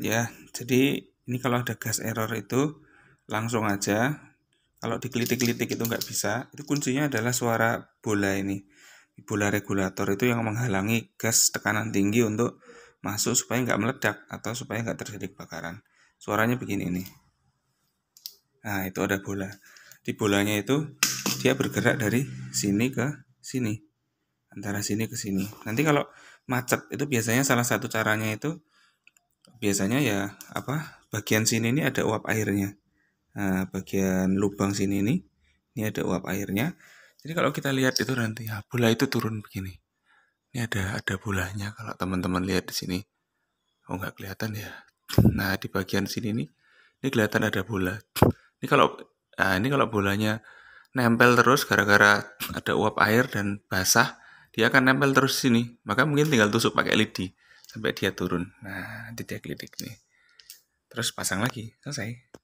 ya jadi ini kalau ada gas error itu langsung aja kalau dikelitik-kelitik itu nggak bisa itu kuncinya adalah suara bola ini bola regulator itu yang menghalangi gas tekanan tinggi untuk masuk supaya nggak meledak atau supaya nggak terjadi kebakaran suaranya begini ini. nah itu ada bola di bolanya itu dia bergerak dari sini ke sini antara sini ke sini nanti kalau macet itu biasanya salah satu caranya itu biasanya ya apa bagian sini ini ada uap airnya nah, bagian lubang sini ini ini ada uap airnya jadi kalau kita lihat itu nanti ya, bola itu turun begini ini ada ada bolanya kalau teman-teman lihat di sini oh nggak kelihatan ya nah di bagian sini ini ini kelihatan ada bola ini kalau nah ini kalau bolanya nempel terus gara-gara ada uap air dan basah dia akan nempel terus sini maka mungkin tinggal tusuk pakai lidi sampai dia turun nah titik klik nih terus pasang lagi selesai